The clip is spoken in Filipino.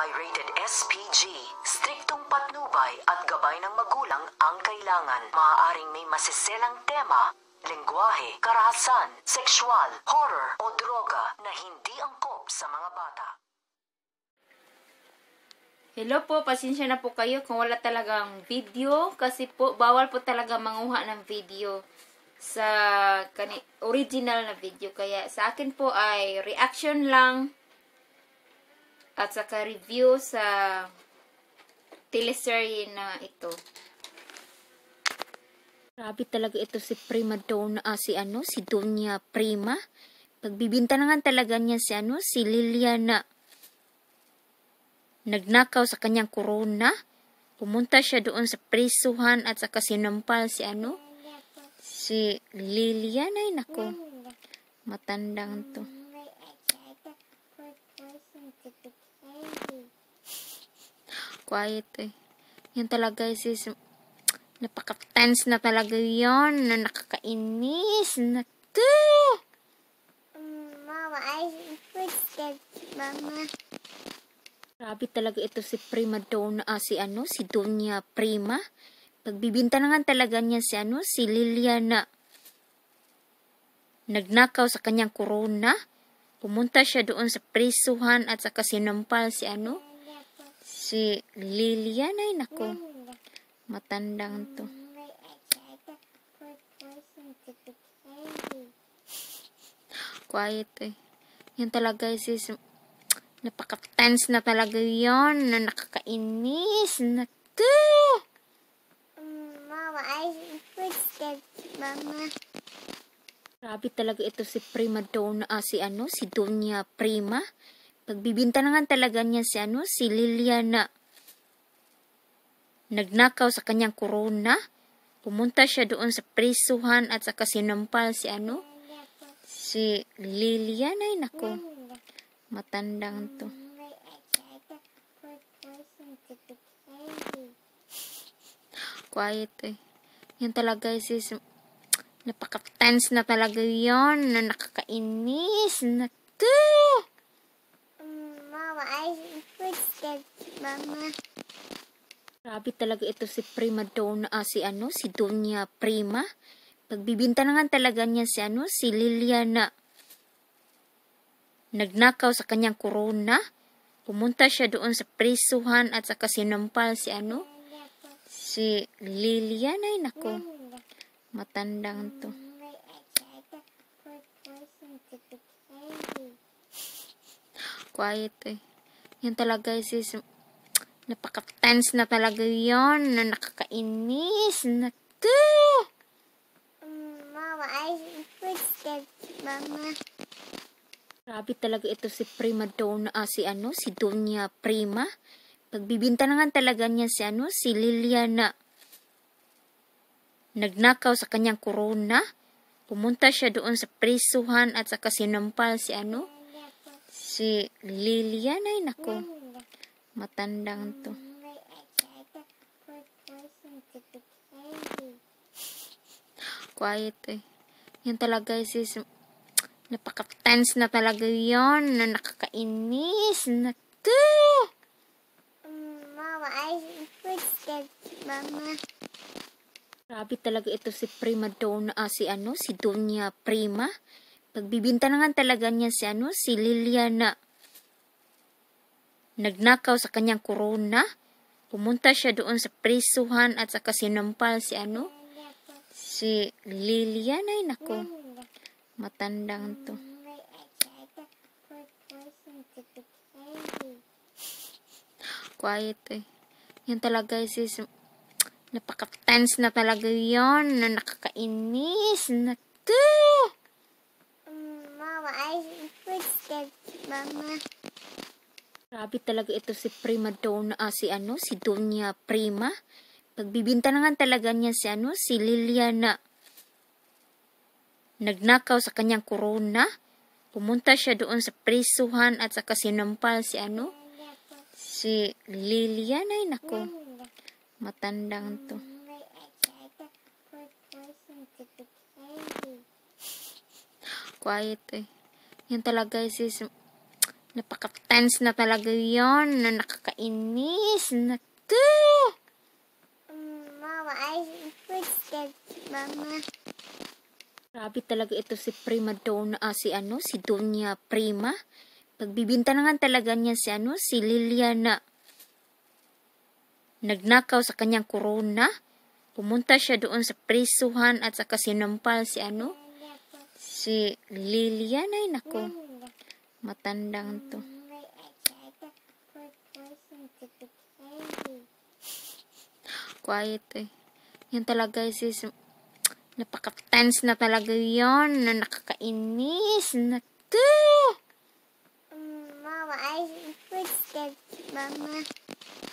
ay rated SPG. Striktong patnubay at gabay ng magulang ang kailangan. Maaaring may masiselang tema, lengguwahe, karahasan, sexual, horror o droga na hindi angkop sa mga bata. Hello po, pasensya na po kayo kung wala talagang video kasi po bawal po talaga manguha ng video sa original na video. Kaya sa akin po ay reaction lang at saka review sa teleserye na ito. Grabe talaga ito si Prima Donna, ah, si ano, si Donya Prima. Pagbibinta na nga talaga niya si ano, si Liliana. Nagnakaw sa kanyang corona. Pumunta siya doon sa prisuhan at saka sinampal si ano, si Liliana. Ay, nako. Matandang to. quiet eh. Yun talaga eh, is, is napaka-tense na talaga yon na nakakainis. na to. Mama, I footsteps, Mama. Grabe talaga ito si Prima Donna, ah, si ano, si Donya Prima. Pagbibinta na nga talaga niya si ano, si Liliana. Nagnakaw sa kanyang corona. Pumunta siya doon sa prisuhan at saka sinampal si ano, Si Lilian ay nako. Matandang to. Quiet eh. Yan talaga eh, sis. Napaka-tense na talaga yon na nakakainis. Naku! Mama, I footsteps, Mama. Grabe talaga ito si Prima Donna, ah, si ano, si Donya Prima. Pagbibintangan talaga niya si ano, si Liliana. Nagnakaw sa kanyang corona. Pumunta siya doon sa prisuhan at sa kasinampal si ano, si Liliana. Ay nako, matandang to. Quiet eh. Yan talaga eh, sis. Napaka-tense na talaga yon na nakakainis. Naku! Mama. Grabe talaga ito si Prima Donna, ah, si ano, si Donya Prima. Pagbibintangan talaga niya si ano, si Liliana. Nagnakaw sa kanyang corona. Pumunta siya doon sa prisuhan at sa kasinampal si ano, si Liliana. Ay, nako. Matandang to. Quiet eh. Yan talaga sis, Napaka-tense na talaga yon na nakakainis. Naku! Mama, I footsteps, Mama. Grabe talaga ito si Prima Donna, ah, si ano, si Donya Prima. Pagbibinta na nga talaga niya si ano, si Liliana. Nagnakaw sa kanyang korona. Pumunta siya doon sa prisuhan at sa kasinampal si ano, si Liliana. Ay, nako. Matandang to. Quiet eh. Yan talaga sis. Napaka-tense na talaga yon na nakakainis. Naku! Mama, I footsteps, Mama. Grabe talaga ito si Prima Donna, ah, si ano, si Donya Prima. Pagbibinta na nga talaga niya si ano, si Liliana nagnakaw sa kanyang korona. Pumunta siya doon sa prisuhan at saka sinampal si ano? Si Lilian ay nako. Matandang to. Quiet eh. Yan talaga eh, sis. Napaka-tense na talaga yon na nakakainis. Naku! Mama, I footsteps, Mama. Grabe talaga ito si Prima Donna, ah, si ano, si Donya Prima. Pagbibinta na nga talaga niya si ano, si Liliana. Nagnakaw sa kanyang corona. Pumunta siya doon sa prisuhan at sa kasinampal si ano, si Liliana. Ay nako, matandang to. Quiet eh. Yan talaga si Napaka-tense na talaga yon na nakakainis. Naku! Mama, I footsteps, Mama. Grabe talaga ito si Prima Donna, ah, si ano, si Donya Prima. Pagbibinta na nga talaga niya si ano, si Liliana. Nagnakaw sa kanyang corona. Pumunta siya doon sa prisuhan at sa kasinampal si ano, si Liliana. Ay, nako. Mm. Matandang to. Quiet eh. Yan talaga sis. Napaka-tense na talaga yon na nakakainis. Naku! Mama, I footsteps, Mama.